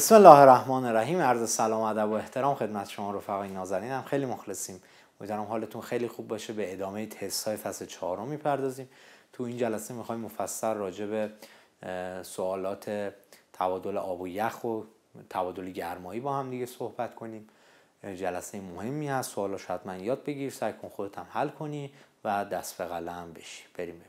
بسم الله الرحمن الرحیم عرض سلام ادب و احترام خدمت شما رفقای نازنینم خیلی مخلصیم امیدوارم حالتون خیلی خوب باشه به ادامه تست های فصل چهارم میپردازیم تو این جلسه میخوایم مفصل راجع به سوالات تبادل آب و یخ و تبادل گرمایی با هم دیگه صحبت کنیم جلسه مهمی هست شاید من یاد بگیر سعی کن خودت هم حل کنی و دست به قلم بشی بریم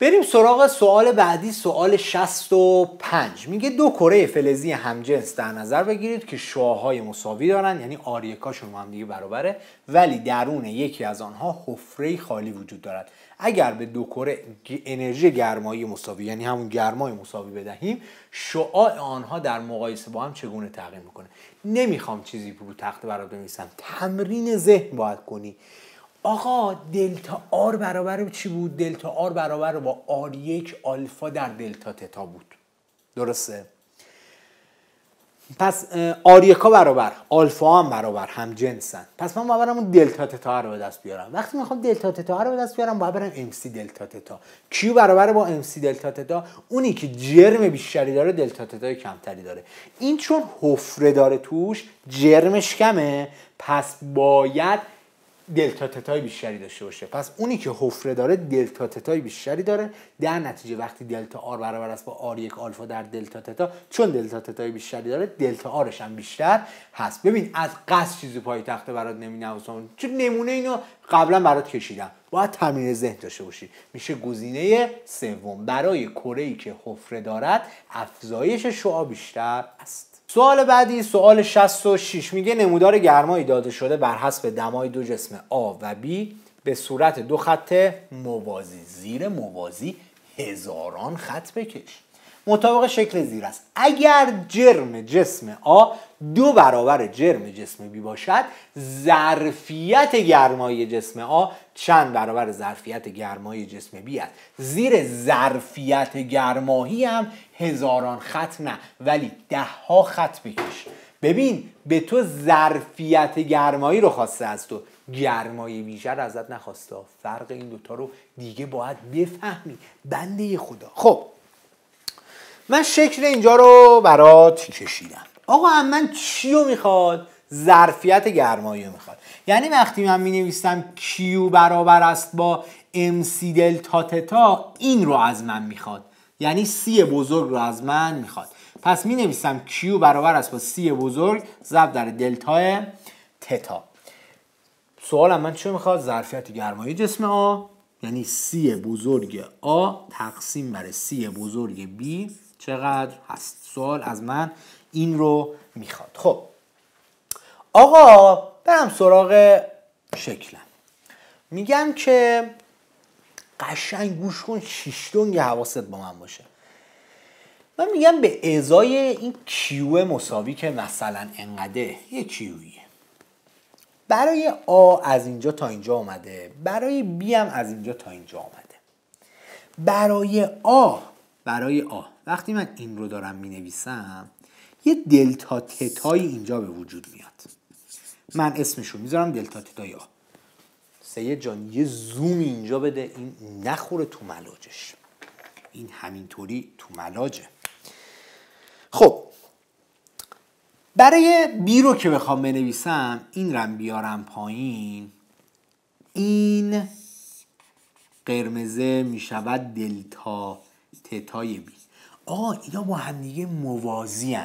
بریم سراغ سوال بعدی سوال 65 میگه دو کره فلزی همجنس در نظر بگیرید که شعاهای مساوی دارن یعنی آریکاشون هم دیگه برابره ولی درون یکی از آنها حفره خالی وجود دارد اگر به دو کره انرژی گرمایی مساوی یعنی همون گرمای مساوی بدهیم شعاع آنها در مقایسه با هم چگونه تغییر میکنه نمیخوام چیزی رو تخته برات بنویسم تمرین ذهن باید کنی آقا دلتا آر برابر چی بود؟ دلتا آر برابر با آر یک آلفا در دلتا تتا بود درسته؟ پس آریکا برابر آلفا هم برابر هم جنسن پس من باید اون دلتا تتا رو به دست بیارم وقتی میخوام دلتا تتا رو به دست بیارم باید برم ام سی دلتا تتا کیو برابر با ام سی دلتا تتا اونی که جرم بیشتری داره دلتا تتا کمتری داره این چون حفره داره توش جرمش کمه پس باید دلتا تتای بیشتری داشته باشه پس اونی که حفره داره دلتا تتای بیشتری داره در نتیجه وقتی دلتا آر برابر است با آر یک آلفا در دلتا تتا چون دلتا تتای بیشتری داره دلتا آرش هم بیشتر هست ببین از قصد چیزی پای تخته برات نمی چون نمونه اینو قبلا برات کشیدم باید تمرین ذهن داشته باشید میشه گزینه سوم برای کره ای که حفره دارد افزایش شعا بیشتر است سوال بعدی سوال 66 میگه نمودار گرمایی داده شده بر حسب دمای دو جسم آ و B به صورت دو خط موازی زیر موازی هزاران خط بکش مطابق شکل زیر است اگر جرم جسم آ دو برابر جرم جسم بی باشد ظرفیت گرمای جسم آ چند برابر ظرفیت گرمای جسم بی است زیر ظرفیت گرمایی هم هزاران خط نه ولی ده ها خط بکش ببین به تو ظرفیت گرمایی رو خواسته از تو گرمایی بیشتر ازت نخواسته فرق این دوتا رو دیگه باید بفهمی بنده خدا خب من شکل اینجا رو برات کشیدم آقا من کیو میخواد ظرفیت گرمایی رو میخواد یعنی وقتی من می کیو برابر است با MC دلتا تتا این رو از من میخواد یعنی سی بزرگ رو از من میخواد پس مینویسم کیو برابر است با سی بزرگ ضرب در دلتا تتا سوال من چه میخواد ظرفیت گرمایی جسم آ یعنی سی بزرگ آ تقسیم بر سی بزرگ بی چقدر هست سوال از من این رو میخواد خب آقا برم سراغ شکلم میگم که قشنگ گوش کن شیشتونگ حواست با من باشه من میگم به اعضای این کیو مساوی که مثلا انقده یه کیویه برای آ از اینجا تا اینجا آمده برای بی هم از اینجا تا اینجا آمده برای آ برای آ وقتی من این رو دارم می نویسم یه دلتا تتایی اینجا به وجود میاد من اسمشو میذارم دلتا تتای آ سید جان یه زوم اینجا بده این نخوره تو ملاجش این همینطوری تو ملاجه خب برای بی رو که بخوام بنویسم این رم بیارم پایین این قرمزه میشود دلتا تتای بی آقا اینا با همدیگه موازی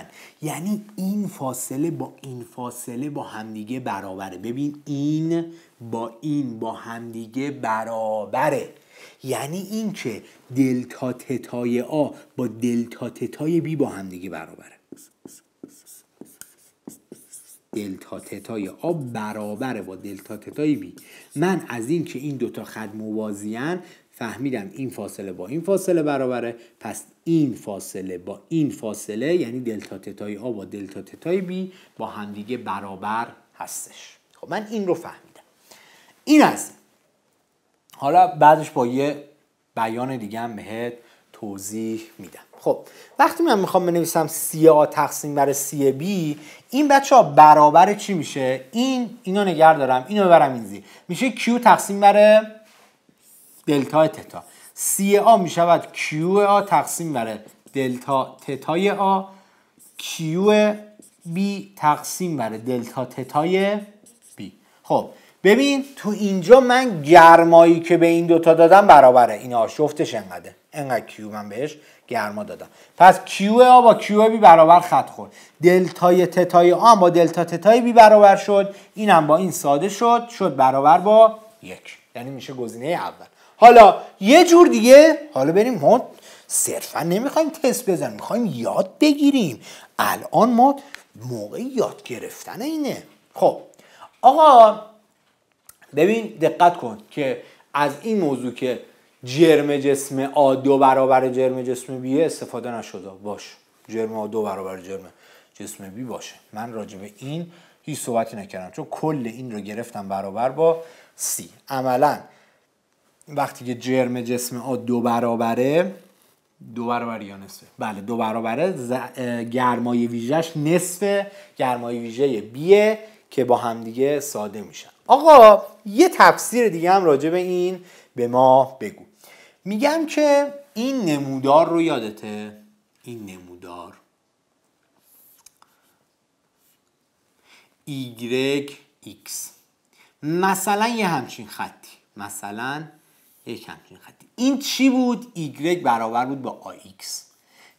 یعنی این فاصله با این فاصله با همدیگه برابره ببین این با این با همدیگه برابره یعنی این که دلتا تتای آ با دلتا تتای بی با همدیگه برابره دلتا تتای آ برابره با دلتا تتای بی من از این که این دوتا خط موازیان فهمیدم این فاصله با این فاصله برابره پس این فاصله با این فاصله یعنی دلتا تتای آ با دلتا تتای بی با همدیگه برابر هستش خب من این رو فهمیدم این از حالا بعدش با یه بیان دیگه هم بهت توضیح میدم خب وقتی من میخوام بنویسم سی آ تقسیم بر سی بی این بچه ها برابر چی میشه این اینا نگر دارم اینو ببرم این زی میشه کیو تقسیم بر دلتا تتا سی آ می شود کیو آ تقسیم بر دلتا تتای آ کیو بی تقسیم بر دلتا تتای بی خب ببین تو اینجا من گرمایی که به این دوتا دادم برابره اینا شفتش انقدره انقدر کیو من بهش گرما دادم پس کیو آ با کیو بی برابر خط خورد دلتای تتای آ با دلتا تتای بی برابر شد اینم با این ساده شد شد برابر با یک یعنی میشه گزینه اول حالا یه جور دیگه حالا بریم ما صرفا نمیخوایم تست بزنیم میخوایم یاد بگیریم الان ما موقع یاد گرفتن اینه خب آقا ببین دقت کن که از این موضوع که جرم جسم آ دو برابر جرم جسم بی استفاده نشده باش جرم آ دو برابر جرم جسم بی باشه من راجع به این هیچ صحبتی نکردم چون کل این رو گرفتم برابر با سی عملا وقتی که جرم جسم آ دو برابره دو برابر یا نصفه بله دو برابره ز... گرمای ویژهش نصف گرمای ویژه بیه که با همدیگه ساده میشن آقا یه تفسیر دیگه هم راجع به این به ما بگو میگم که این نمودار رو یادته این نمودار Y X مثلا یه همچین خطی مثلا یک همچین خطی این چی بود ایگرگ برابر بود با آ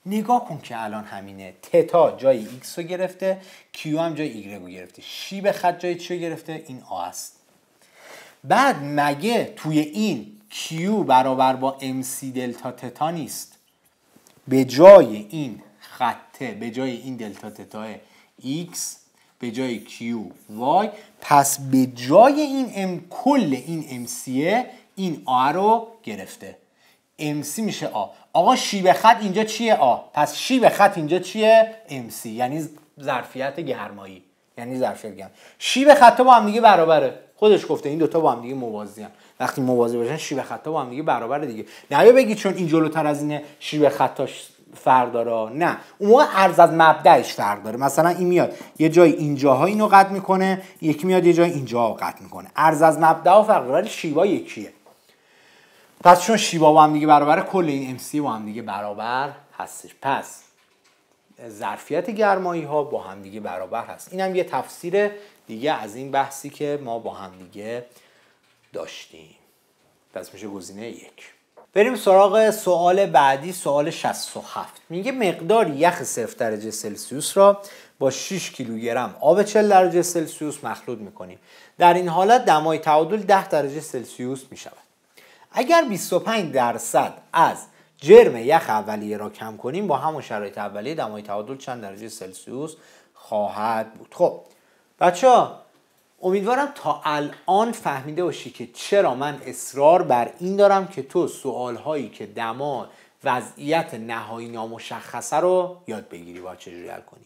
نگاه کن که الان همینه تتا جای ایکس رو گرفته کیو هم جای ایگرگ رو گرفته به خط جای چی رو گرفته این آ است بعد مگه توی این کیو برابر با MC دلتا تتا نیست به جای این خطه به جای این دلتا تتا ایکس به جای کیو وای پس به جای این ام کل این ام این آ رو گرفته MC میشه آ آقا شیب خط اینجا چیه آ پس شیب خط اینجا چیه MC یعنی ظرفیت گرمایی یعنی ظرفیت گرم شیب خط با هم دیگه برابره خودش گفته این دوتا با هم دیگه موازی هم. وقتی موازی باشن شیب خط با هم دیگه برابره دیگه نه بگی چون این جلوتر از اینه شیب خطاش فرق نه اون موقع عرض از مبدعش فرق داره مثلا این میاد یه جای اینجاها اینو قطع میکنه یکی میاد یه جای اینجا قطع میکنه عرض از مبدع فرق داره شیوا یکیه پس چون شیبا با هم دیگه برابر کل این ام سی با هم دیگه برابر هستش پس ظرفیت گرمایی ها با هم دیگه برابر هست این هم یه تفسیر دیگه از این بحثی که ما با هم دیگه داشتیم پس میشه گزینه یک بریم سراغ سوال بعدی سوال 67 میگه مقدار یخ صرف درجه سلسیوس را با 6 کیلوگرم آب 40 درجه سلسیوس مخلوط میکنیم در این حالت دمای تعادل 10 درجه سلسیوس میشود اگر 25 درصد از جرم یخ اولیه را کم کنیم با همون شرایط اولیه دمای تعادل چند درجه سلسیوس خواهد بود خب بچه ها امیدوارم تا الان فهمیده باشی که چرا من اصرار بر این دارم که تو سوال هایی که دما وضعیت نهایی نامشخصه رو یاد بگیری و چجوری حل کنی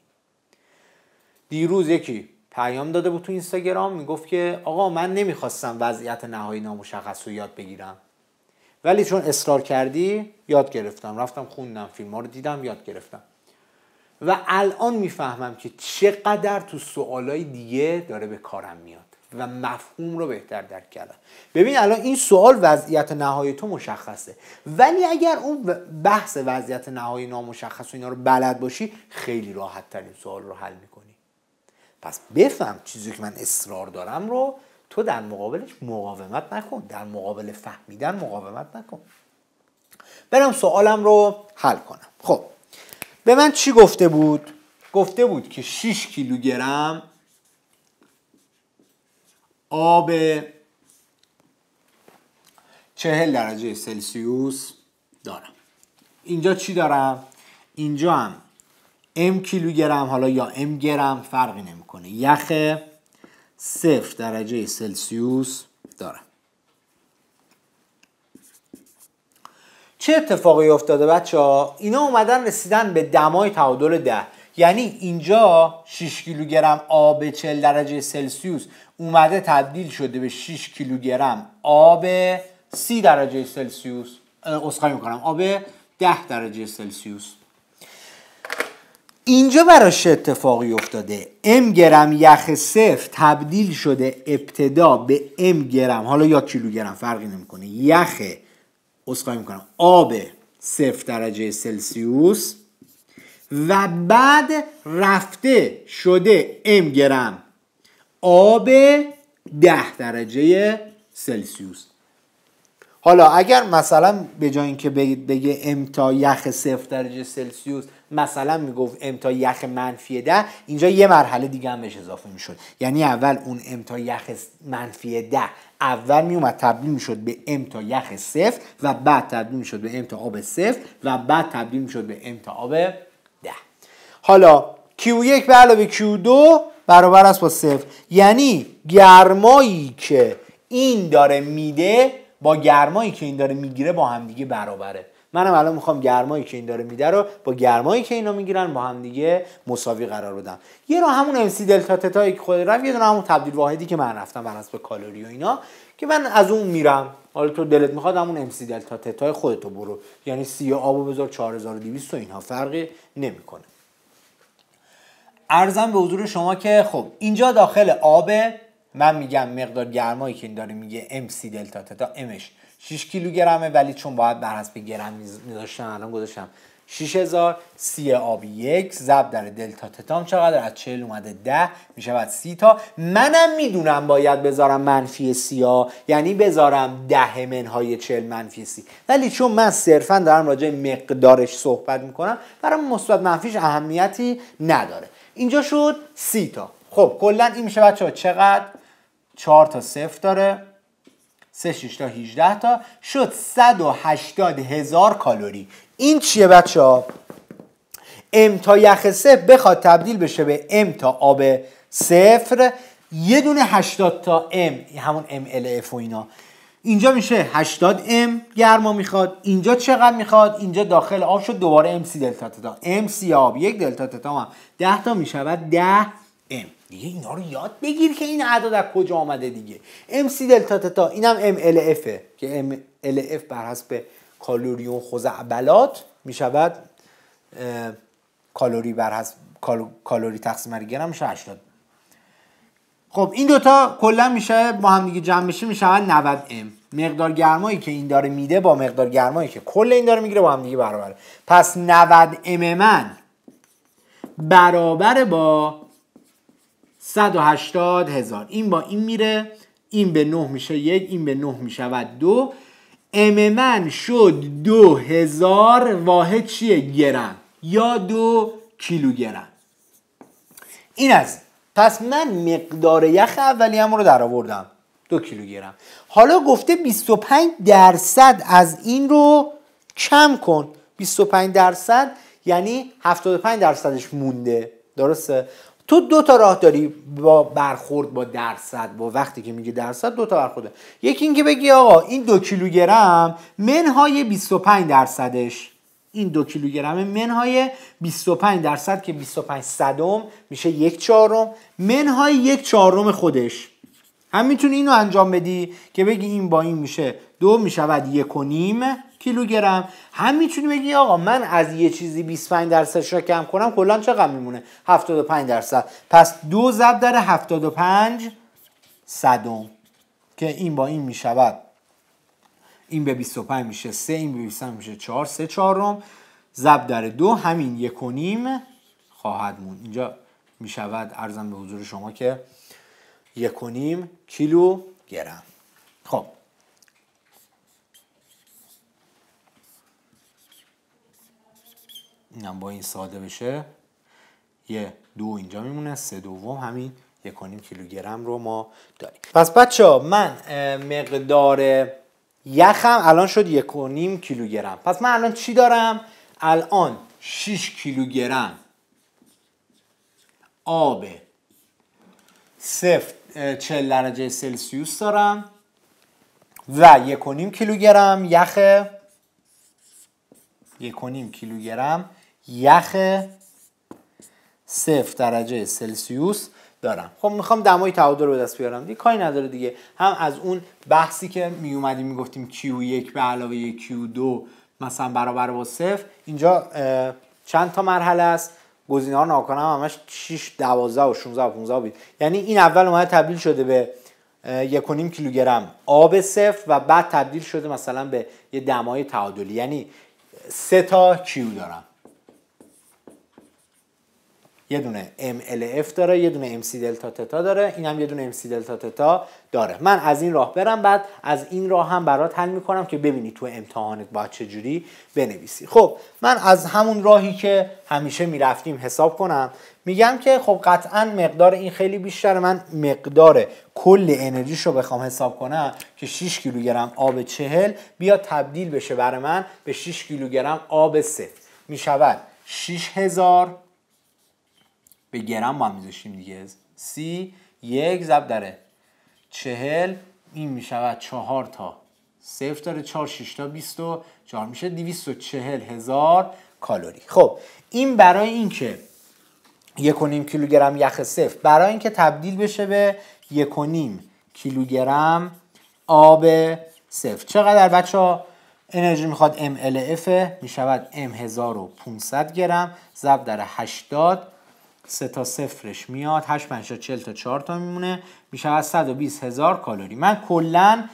دیروز یکی پیام داده بود تو اینستاگرام میگفت که آقا من نمیخواستم وضعیت نهایی نامشخص رو یاد بگیرم ولی چون اصرار کردی یاد گرفتم رفتم خوندم فیلم ها رو دیدم یاد گرفتم و الان میفهمم که چقدر تو های دیگه داره به کارم میاد و مفهوم رو بهتر درک کردم ببین الان این سوال وضعیت نهایی تو مشخصه ولی اگر اون بحث وضعیت نهایی نامشخص و اینا رو بلد باشی خیلی راحت این سوال رو حل میکنی پس بفهم چیزی که من اصرار دارم رو تو در مقابلش مقاومت نکن در مقابل فهمیدن مقاومت نکن برم سوالم رو حل کنم خب به من چی گفته بود؟ گفته بود که 6 کیلوگرم آب 40 درجه سلسیوس دارم اینجا چی دارم؟ اینجا هم ام کیلوگرم حالا یا ام گرم فرقی نمیکنه یخه صفر درجه سلسیوس دارم چه اتفاقی افتاده بچه ها؟ اینا اومدن رسیدن به دمای تعادل ده یعنی اینجا 6 کیلوگرم آب 40 درجه سلسیوس اومده تبدیل شده به 6 کیلوگرم آب 30 درجه سلسیوس اصخایی میکنم آب 10 درجه سلسیوس اینجا براش اتفاقی افتاده ام گرم یخ صفر تبدیل شده ابتدا به ام گرم حالا یا کیلوگرم فرقی نمیکنه یخ اسخای میکنم آب صفر درجه سلسیوس و بعد رفته شده ام گرم آب ده درجه سلسیوس حالا اگر مثلا به جای اینکه بگه ام تا یخ صفر درجه سلسیوس مثلا میگفت امتا یخ منفی ده اینجا یه مرحله دیگه هم بهش اضافه میشد یعنی اول اون امتا یخ منفی ده اول میومد تبدیل میشد به امتا یخ صفر و بعد تبدیل میشد به امتا آب صفر و بعد تبدیل میشد به امتا آب ده حالا Q1 به علاوه Q2 برابر است با صفر یعنی گرمایی که این داره میده با گرمایی که این داره میگیره با همدیگه برابره منم الان میخوام گرمایی که این داره میده رو با گرمایی که اینا میگیرن با هم دیگه مساوی قرار بدم یه راه همون MC دلتا تتایی که خود رفت یه دونه همون تبدیل واحدی که من رفتم بر به کالری و اینا که من از اون میرم حالا تو دلت میخواد همون MC دلتا تتای خودتو برو یعنی سی آبو بذار 4200 و اینها فرقی نمیکنه ارزم به حضور شما که خب اینجا داخل آب من میگم مقدار گرمایی که این داره میگه ام دلتا تتا امش 6 کیلوگرمه ولی چون باید بر حسب گرم میذاشتم الان گذاشتم 6000 سی آب یک ضرب در دلتا تتام چقدر از 40 اومده 10 میشه بعد 30 تا منم میدونم باید بذارم منفی سی ها یعنی بذارم 10 منهای 40 منفی سی ولی چون من صرفا دارم راجع مقدارش صحبت میکنم برای مثبت منفیش اهمیتی نداره اینجا شد 30 تا خب کلا این میشه بچه چقدر 4 تا صفر داره 3 6 تا 18 تا شد 180 هزار کالری این چیه بچه ها؟ ام تا یخ صفر بخواد تبدیل بشه به ام تا آب صفر یه دونه 80 تا ام همون ام ال اف و اینا اینجا میشه 80 ام گرما میخواد اینجا چقدر میخواد اینجا داخل آب شد دوباره ام سی دلتا تتا ام سی آب یک دلتا تتا هم 10 تا میشود 10 ام دیگه اینا رو یاد بگیر که این اعداد از کجا آمده دیگه سی دلتا تتا اینم MLF که اف بر حسب کالوری و خزعبلات می شود کالوری بر حسب کالوری تقسیم بر گرم میشه 80 خب این دوتا کلا میشه با هم دیگه جمع میشه میشه 90 ام مقدار گرمایی که این داره میده با مقدار گرمایی که کل این داره میگیره با هم دیگه برابره پس 90 ام من برابر با 180 هزار این با این میره این به 9 میشه یک این به 9 میشود دو ام من شد دو هزار واحد چیه گرم یا دو کیلوگرم این از پس من مقدار یخ اولی رو در آوردم دو کیلوگرم حالا گفته 25 درصد از این رو کم کن 25 درصد یعنی 75 درصدش مونده درسته تو دو تا راه داری با برخورد با درصد با وقتی که میگه درصد دو تا برخورده. یکی اینکه بگی آقا این دو کیلوگرم منهای 25 درصدش این دو کیلوگرم منهای 25 درصد که 25 صدم میشه یک چهارم منهای یک چهارم خودش هم میتونی اینو انجام بدی که بگی این با این میشه دو میشود یک و نیم کیلوگرم هم میتونی بگی آقا من از یه چیزی 25 درصدش را کم کنم کلا چقدر میمونه 75 درصد پس دو ضرب در 75 صدم که این با این میشود این به 25 میشه 3 این به 25 میشه 4 3 چهارم ضرب در دو همین یکنیم خواهد موند اینجا میشود ارزم به حضور شما که 1 و کیلو گرم خب اینم با این ساده بشه یه دو اینجا میمونه سه دوم همین یک کیلوگرم رو ما داریم پس بچه ها من مقدار یخم الان شد یک کیلوگرم پس من الان چی دارم؟ الان 6 کیلوگرم آب سفت 40 درجه سلسیوس دارم و یک کیلوگرم یخه یک کیلوگرم یخ صفر درجه سلسیوس دارم خب میخوام دمای تعادل رو به دست بیارم دیگه کاری نداره دیگه هم از اون بحثی که میومدیم میگفتیم Q1 به علاوه Q2 مثلا برابر با صفر اینجا چند تا مرحله است گزینه ها ناکنم همش 6 12 و 16 و 15 بود یعنی این اول اومده تبدیل شده به 1.5 کیلوگرم آب صفر و بعد تبدیل شده مثلا به یه دمای تعادلی یعنی سه تا کیو دارم یه دونه MLF داره یه دونه MC دلتا تتا داره این هم یه دونه MC دلتا تتا داره من از این راه برم بعد از این راه هم برات حل میکنم که ببینی تو امتحانت با چه جوری بنویسی خب من از همون راهی که همیشه میرفتیم حساب کنم میگم که خب قطعا مقدار این خیلی بیشتره من مقدار کل انرژیشو رو بخوام حساب کنم که 6 کیلوگرم آب چهل بیا تبدیل بشه برای من به 6 کیلوگرم آب صفر میشود 6000 به گرم با هم میذاشیم دیگه سی یک ضرب داره چهل این میشود چهار تا صفر داره چهار تا بیست و چهار میشه 240 و هزار کالری خب این برای اینکه یک و نیم کیلوگرم یخ صفر برای اینکه تبدیل بشه به یک و نیم کیلوگرم آب صفر چقدر بچه ها انرژی میخواد MLF میشود M1500 گرم ضرب در 80 سه تا صفرش میاد 8 5 تا 40 تا 4 تا میمونه میشه 120 هزار کالری من کلا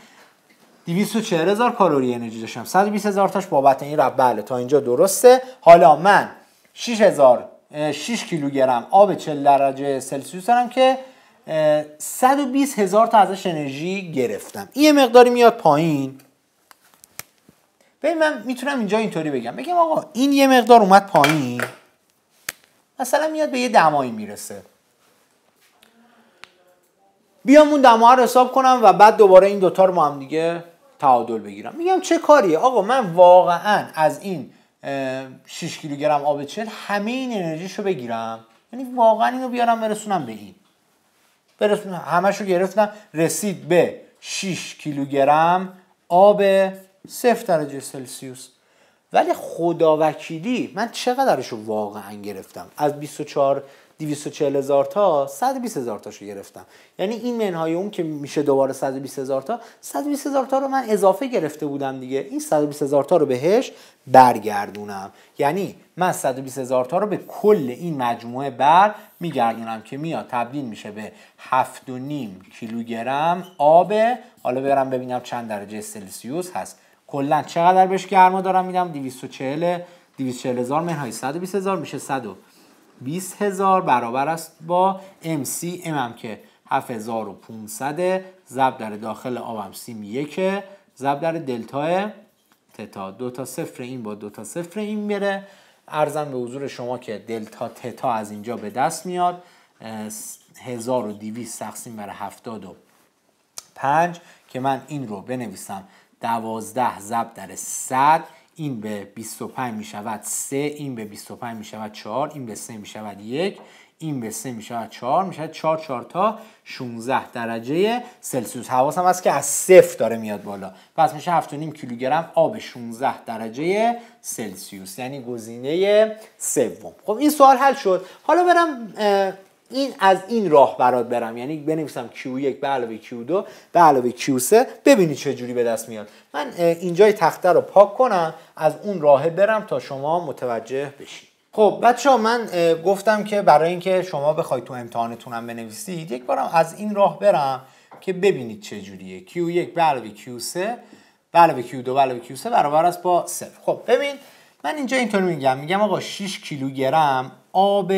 240 هزار کالری انرژی داشتم 120 هزار تاش بابت این رب بله تا اینجا درسته حالا من 6000 6 کیلوگرم آب 40 درجه سلسیوس دارم که 120 هزار تا ازش انرژی گرفتم این مقداری میاد پایین ببین من میتونم اینجا اینطوری بگم بگم آقا این یه مقدار اومد پایین مثلا میاد به یه دمایی میرسه بیام اون دما رو حساب کنم و بعد دوباره این دوتا رو هم دیگه تعادل بگیرم میگم چه کاریه آقا من واقعا از این 6 کیلوگرم آب چل همه این انرژیشو بگیرم یعنی واقعا اینو بیارم برسونم به این برسونم رو گرفتم رسید به 6 کیلوگرم آب 0 درجه سلسیوس ولی خداوکیلی من چقدرش واقعا گرفتم از 24 240 هزار تا 120 هزار تاشو گرفتم یعنی این منهای اون که میشه دوباره 120 هزار تا 120 هزار تا رو من اضافه گرفته بودم دیگه این 120 هزار تا رو بهش برگردونم یعنی من 120 هزار تا رو به کل این مجموعه بر میگردونم که میاد تبدیل میشه به 7.5 کیلوگرم آب حالا برم ببینم چند درجه سلسیوس هست کلا چقدر بهش گرما دارم میدم 240 240 هزار منهای 120 هزار میشه 120 هزار برابر است با MC M هم که 7500 ضرب در داخل آبم سیم یکه ضرب در دلتا تتا دو تا صفر این با دو تا صفر این میره ارزم به حضور شما که دلتا تتا از اینجا به دست میاد 1200 تقسیم بر 75 که من این رو بنویسم دوازده ضرب در 100 این به 25 می شود 3 این به 25 می شود 4 این به 3 می شود 1 این به 3 می شود 4 می شود 4 4 تا 16 درجه سلسیوس حواسم هست که از صفر داره میاد بالا پس میشه 7.5 کیلوگرم آب 16 درجه سلسیوس یعنی گزینه سوم خب این سوال حل شد حالا برم این از این راه برات برم یعنی بنویسم Q1 به علاوه Q2 به علاوه Q3 ببینید چه جوری به دست میاد من اینجای تخته رو پاک کنم از اون راه برم تا شما متوجه بشید خب بچه ها من گفتم که برای اینکه شما بخواید تو امتحانتون هم بنویسید یک بارم از این راه برم که ببینید چه جوریه Q1 به علاوه Q3 به علاوه Q2 به علاوه Q3 برابر است با صفر خب ببین من اینجا اینطور میگم میگم آقا 6 کیلوگرم آب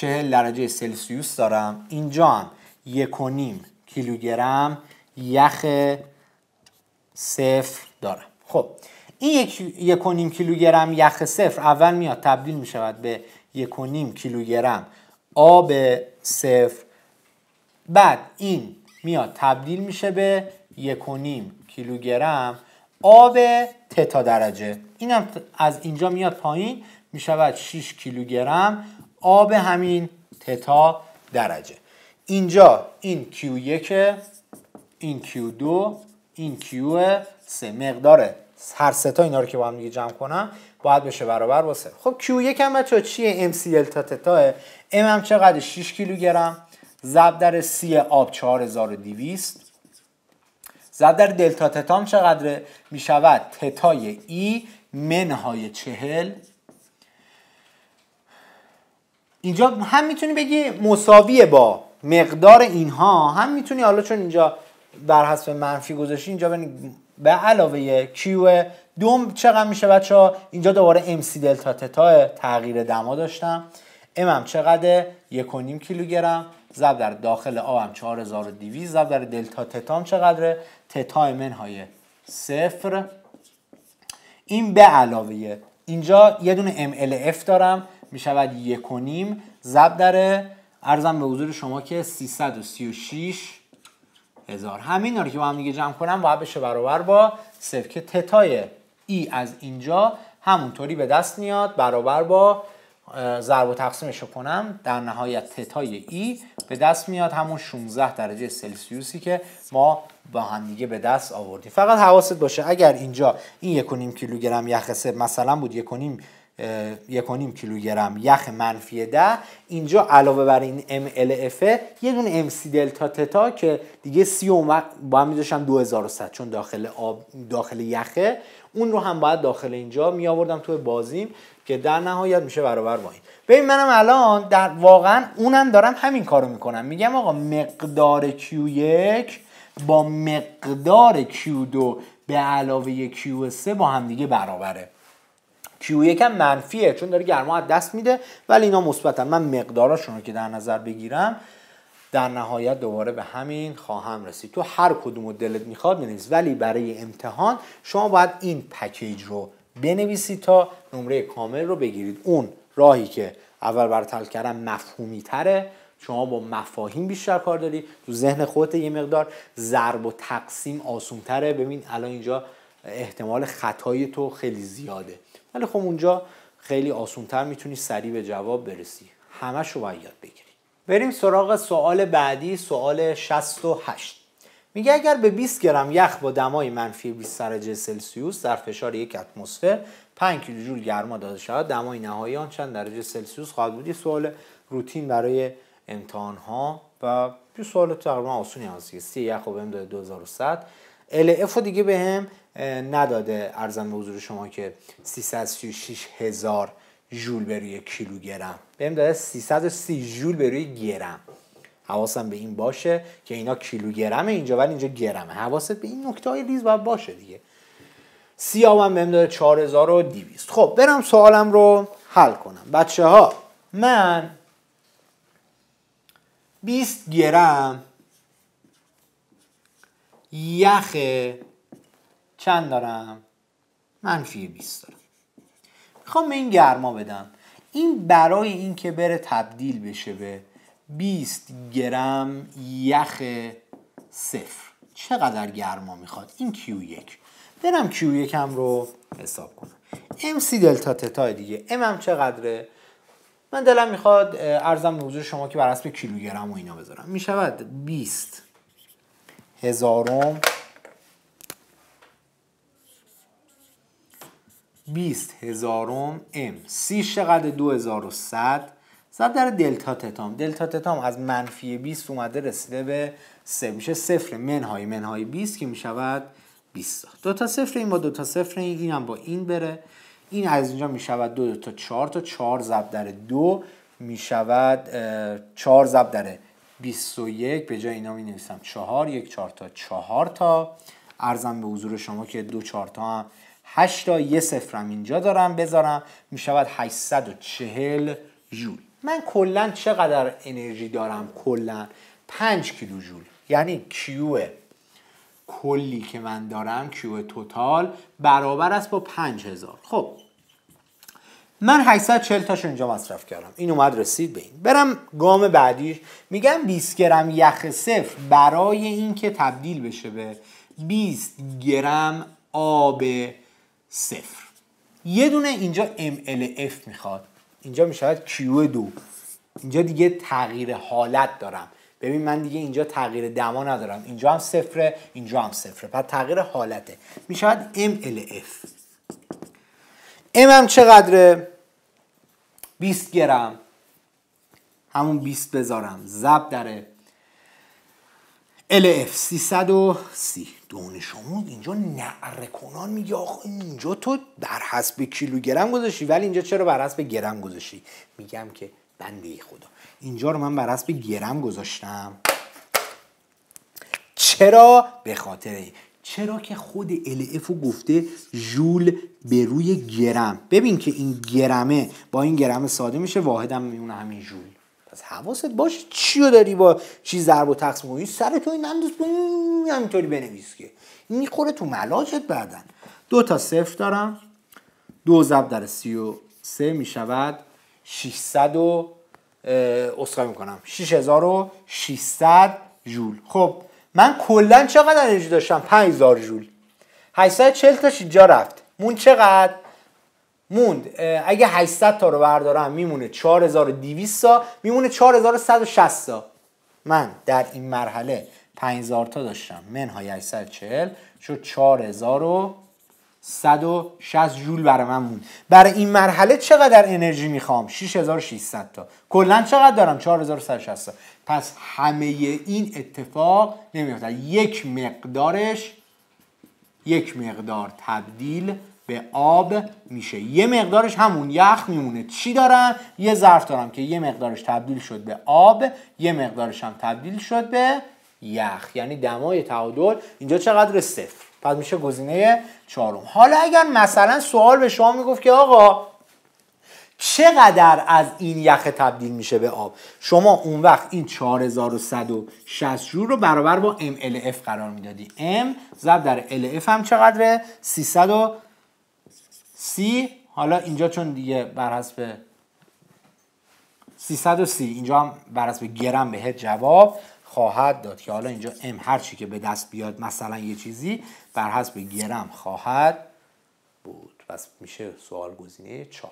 چهل درجه سلسیوس دارم اینجا هم یک و نیم کیلوگرم یخ صفر دارم خب این یک, یک و نیم کیلوگرم یخ صفر اول میاد تبدیل می شود به یک و نیم کیلوگرم آب صفر بعد این میاد تبدیل میشه به یک و نیم کیلوگرم آب تتا درجه اینم از اینجا میاد پایین میشود 6 کیلوگرم آب همین تتا درجه اینجا این Q1 این Q2 این Q3 مقدار هر سه اینا رو که با هم دیگه جمع کنم باید بشه برابر با سه خب Q1 هم بچه چیه ال تا تتا M هم چقدر 6 کیلوگرم ضرب در C آب 4200 ضرب در دلتا تتا هم چقدره میشود تتای ای e منهای 40 اینجا هم میتونی بگی مساویه با مقدار اینها هم میتونی حالا چون اینجا بر حسب منفی گذاشتی اینجا به علاوه کیو دوم چقدر میشه بچه ها اینجا دوباره ام سی دلتا تتا تغییر دما داشتم ام هم چقدر یک و نیم کیلوگرم ضرب در داخل آب هم 4200 ضرب در دلتا تتا هم چقدره تتا منهای صفر این به علاوه اینجا یه دونه MLF دارم می شود یک و نیم زب ارزم به حضور شما که 336 هزار همین رو که با هم دیگه جمع کنم باید بشه برابر با صفر که تتای ای از اینجا همونطوری به دست میاد برابر با ضرب و تقسیمش کنم در نهایت تتای ای به دست میاد همون 16 درجه سلسیوسی که ما با هم دیگه به دست آوردیم فقط حواست باشه اگر اینجا این 1.5 کیلوگرم یخ مثلا بود 1.5 یکانیم کیلوگرم یخ منفی ده اینجا علاوه بر این MLF یه دونه MC دلتا تتا که دیگه سی وقت با هم دو هزار چون داخل آب داخل یخه اون رو هم باید داخل اینجا می آوردم توی بازیم که در نهایت میشه برابر با این ببین منم الان در واقعا اونم دارم همین کارو میکنم میگم آقا مقدار Q1 با مقدار Q2 به علاوه Q3 با هم دیگه برابره کیو یکم منفیه چون داره گرما از دست میده ولی اینا مثبتن من مقداراشون رو که در نظر بگیرم در نهایت دوباره به همین خواهم رسید تو هر کدوم دلت میخواد بنویس ولی برای امتحان شما باید این پکیج رو بنویسید تا نمره کامل رو بگیرید اون راهی که اول بر تل کردن مفهومی تره شما با مفاهیم بیشتر کار داری تو ذهن خودت یه مقدار ضرب و تقسیم آسونتره ببین الان اینجا احتمال خطای تو خیلی زیاده ولی خب اونجا خیلی آسونتر میتونی سریع به جواب برسی همه شو باید یاد بگیری بریم سراغ سوال بعدی سوال 68 میگه اگر به 20 گرم یخ با دمای منفی 20 درجه سلسیوس در فشار یک اتمسفر 5 جول گرما داده شود دمای نهایی آن چند درجه سلسیوس خواهد بود سوال روتین برای امتحان ها و یه سوال تقریبا آسونی هست سی یخ رو بهم داده 2100 LF رو دیگه بهم نداده ارزم به حضور شما که 336 هزار جول به روی کیلوگرم بهم داده 330 جول به روی گرم حواسم به این باشه که اینا کیلوگرمه اینجا ولی اینجا گرمه حواست به این نکته های ریز باید باشه دیگه سیاب هم بهم داده 4200 خب برم سوالم رو حل کنم بچه ها من 20 گرم یخه. چند دارم؟ منفی 20 دارم میخوام به این گرما بدم این برای اینکه بره تبدیل بشه به 20 گرم یخ صفر چقدر گرما میخواد این Q1 برم Q1 هم رو حساب کنم MC دلتا تتا دیگه M هم چقدره من دلم میخواد ارزم به شما که بر حسب کیلوگرم و اینا بذارم میشود 20 هزارم 20 هزارم ام 30 چقدر 2100 زد در دلتا تتام دلتا تتام از منفی 20 اومده رسیده به 3 میشه صفر منهای منهای 20 که میشود 20 دو تا صفر این با دو تا صفر این اینم با این بره این از اینجا میشود دو, تا 4 تا 4 ضرب در میشود 4 ضرب در 21 به جای اینا می نویسم 4 یک 4 تا 4 تا ارزم به حضور شما که دو 4 تا هم 8 تا یه صفرم اینجا دارم بذارم میشود 840 جول من کلا چقدر انرژی دارم کلا 5 کیلو جول یعنی کیو کلی که من دارم کیو توتال برابر است با 5000 خب من 840 تاش اینجا مصرف کردم این اومد رسید به این برم گام بعدیش میگم 20 گرم یخ صفر برای اینکه تبدیل بشه به 20 گرم آب صفر یه دونه اینجا MLF میخواد اینجا میشود Q2 اینجا دیگه تغییر حالت دارم ببین من دیگه اینجا تغییر دما ندارم اینجا هم صفره اینجا هم صفره پس تغییر حالته میشود MLF M هم چقدره؟ 20 گرم همون 20 بذارم زب داره LF 330 دانش اینجا نعره کنان میگه آخ اینجا تو بر حسب گرم گذاشی ولی اینجا چرا بر حسب گرم گذاشی میگم که بنده خدا اینجا رو من بر حسب گرم گذاشتم چرا به خاطر این چرا که خود افو گفته ژول به روی گرم ببین که این گرمه با این گرم ساده میشه واحدم میونه همین ژول حواست باشه چی رو داری با چی ضرب و تقسیم کنی سر تو این انداز همینطوری بنویس که میخوره تو ملاجت بعدن دو تا صفر دارم دو ضرب در سی و سه میشود 600 و اصخایی میکنم 6600 ژول خب من کلا چقدر انرژی داشتم 5000 جول 840 تا اینجا رفت مون چقدر موند اگه 800 تا رو بردارم میمونه 4200 تا میمونه 4160 تا من در این مرحله 5000 تا داشتم منهای 840 شد 4160 جول برای من موند برای این مرحله چقدر انرژی میخوام 6600 تا کلا چقدر دارم 4160 تا پس همه این اتفاق نمیفته یک مقدارش یک مقدار تبدیل به آب میشه یه مقدارش همون یخ میمونه چی دارم یه ظرف دارم که یه مقدارش تبدیل شد به آب یه مقدارش هم تبدیل شد به یخ یعنی دمای تعادل اینجا چقدر صفر پس میشه گزینه چهارم حالا اگر مثلا سوال به شما میگفت که آقا چقدر از این یخ تبدیل میشه به آب شما اون وقت این 4160 جور رو برابر با MLF قرار میدادی M زب در LF هم چقدره 300 C حالا اینجا چون دیگه بر حسب 330 اینجا هم بر حسب گرم بهت جواب خواهد داد که حالا اینجا ام هر چی که به دست بیاد مثلا یه چیزی بر حسب گرم خواهد بود پس میشه سوال گزینه 4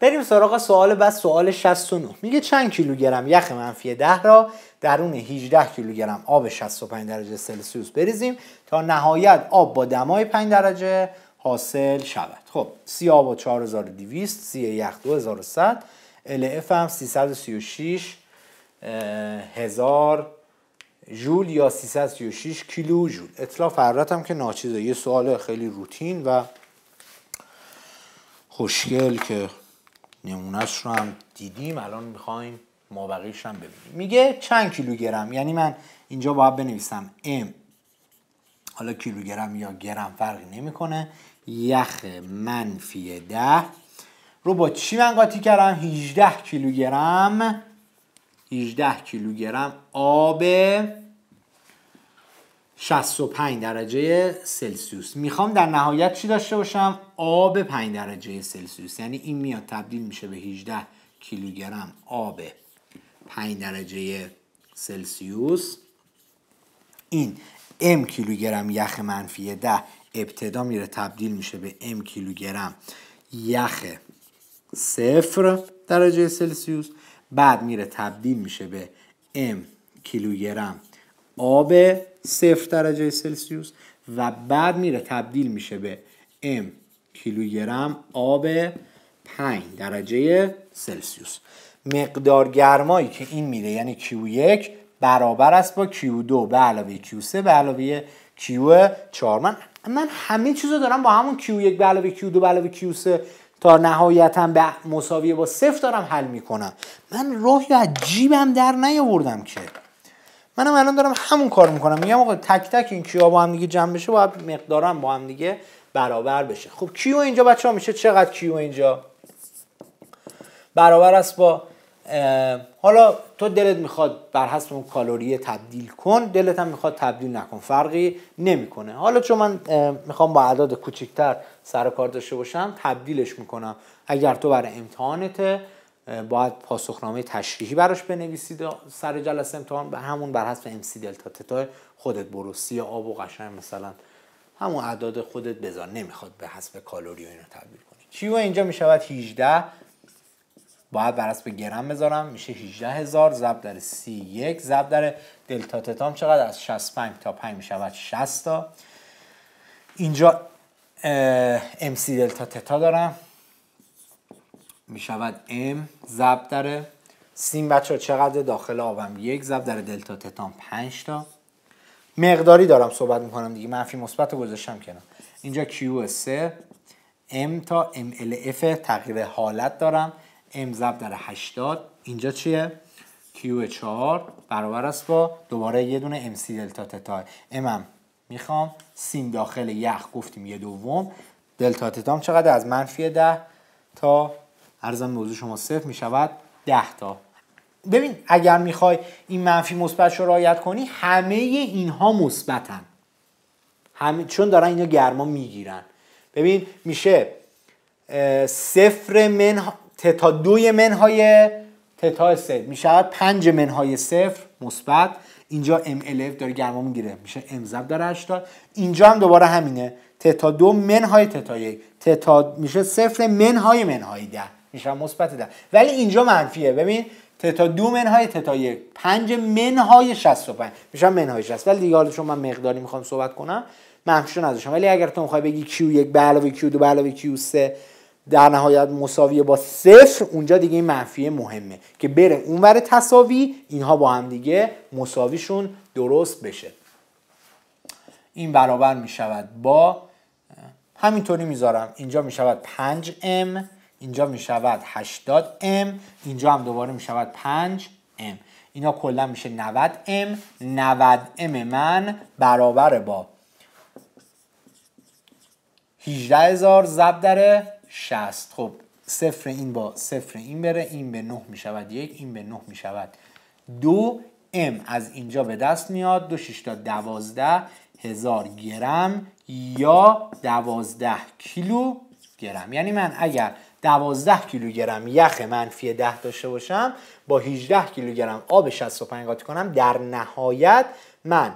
بریم سراغ سوال بعد سوال 69 میگه چند کیلوگرم یخ منفی 10 را درون 18 کیلوگرم آب 65 درجه سلسیوس بریزیم تا نهایت آب با دمای 5 درجه حاصل شود خب سیاب و 4200 سی یخ 2100 LF هم 336 هزار جول یا 336 کیلو جول اطلاع فرات هم که ناچیزه یه سوال خیلی روتین و خوشگل که نمونهش رو هم دیدیم الان میخوایم مابقیش هم ببینیم میگه چند کیلوگرم یعنی من اینجا باید بنویسم ام حالا کیلوگرم یا گرم فرقی نمیکنه یخ منفی ده رو با چی من قاطی کردم 18 کیلوگرم 18 کیلوگرم آب 65 درجه سلسیوس میخوام در نهایت چی داشته باشم آب 5 درجه سلسیوس یعنی این میاد تبدیل میشه به 18 کیلوگرم آب 5 درجه سلسیوس این ام کیلوگرم یخ منفی ده ابتدا میره تبدیل میشه به ام کیلوگرم یخ صفر درجه سلسیوس بعد میره تبدیل میشه به ام کیلوگرم آب صفر درجه سلسیوس و بعد میره تبدیل میشه به ام کیلوگرم آب 5 درجه سلسیوس مقدار گرمایی که این میده یعنی Q1 برابر است با Q2 به علاوه Q3 به علاوه Q4 من من همه چیز رو دارم با همون کیو یک به علاوه Q2 به علاوه Q3 تا نهایتا به مساوی با صفر دارم حل میکنم من راهی از جیبم در نیاوردم که منم الان دارم همون کار میکنم میگم آقا تک تک این کیو با هم دیگه جمع بشه باید مقدارم با هم دیگه برابر بشه خب کیو اینجا بچه ها میشه چقدر کیو اینجا برابر است با حالا تو دلت میخواد بر حسب اون کالری تبدیل کن دلت هم میخواد تبدیل نکن فرقی نمیکنه حالا چون من میخوام با اعداد کوچیکتر سر کار داشته باشم تبدیلش میکنم اگر تو برای امتحانت باید پاسخنامه تشریحی براش بنویسید سر جلسه امتحان به همون بر حسب ام سی دلتا تتا خودت برو سی آب و قشنگ مثلا همون اعداد خودت بذار نمیخواد به حسب کالری و تبدیل کنی کیو اینجا میشود 18 باید بر به گرم بذارم میشه 18 هزار زب در 31 زب در دلتا تتام چقدر از 65 تا 5 میشود 60 تا اینجا ام سی دلتا تتا دارم میشود ام زب در سین بچه ها چقدر داخل آبم یک زب در دلتا تتام 5 تا مقداری دارم صحبت میکنم دیگه منفی مثبت رو گذاشتم کنم اینجا Q3 M تا MLF تغییر حالت دارم m در 80 اینجا چیه q 4 برابر است با دوباره یه دونه ام سی دلتا تتا میخوام سین داخل یخ گفتیم یه دوم دلتا تتا هم چقدر از منفی 10 تا ارزم موضوع شما صفر میشود 10 تا ببین اگر میخوای این منفی مثبت رو رعایت کنی همه اینها مثبتن همه چون دارن اینا گرما میگیرن ببین میشه صفر من تتا دوی منهای تتا سه میشه پنج منهای صفر مثبت اینجا ام اف داره گرما میگیره میشه ام داره 80 اینجا هم دوباره همینه تتا دو منهای تتا یک تتا میشه صفر منهای منهای ده میشه مثبت ده ولی اینجا منفیه ببین تتا دو منهای تتا یک پنج منهای 65 میشه منهای 60 ولی دیگه حالا چون من مقداری میخوام صحبت کنم منفیشو نذاشتم ولی اگر تو میخوای بگی کیو یک به علاوه کیو دو به علاوه کیو سه در نهایت مساویه با صفر اونجا دیگه این منفی مهمه که بره اونور تساوی اینها با هم دیگه مساویشون درست بشه این برابر می شود با همینطوری میذارم اینجا می شود 5m اینجا می شود 80m اینجا هم دوباره می شود 5m اینا کلا میشه 90m 90m من برابر با 18000 ضرب در 60 خب صفر این با صفر این بره این به 9 می شود یک این به 9 می شود دو ام از اینجا به دست میاد دو شش تا دوازده هزار گرم یا دوازده کیلو گرم یعنی من اگر دوازده کیلوگرم یخ منفی ده داشته باشم با 18 کیلوگرم آب 65 قاطی کنم در نهایت من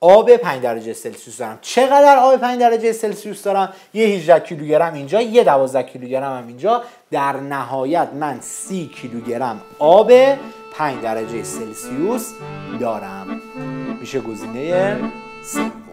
آب 5 درجه سلسیوس دارم چقدر آب 5 درجه سلسیوس دارم یه 18 کیلوگرم اینجا یه 12 کیلوگرم هم اینجا در نهایت من 30 کیلوگرم آب 5 درجه سلسیوس دارم میشه گزینه سی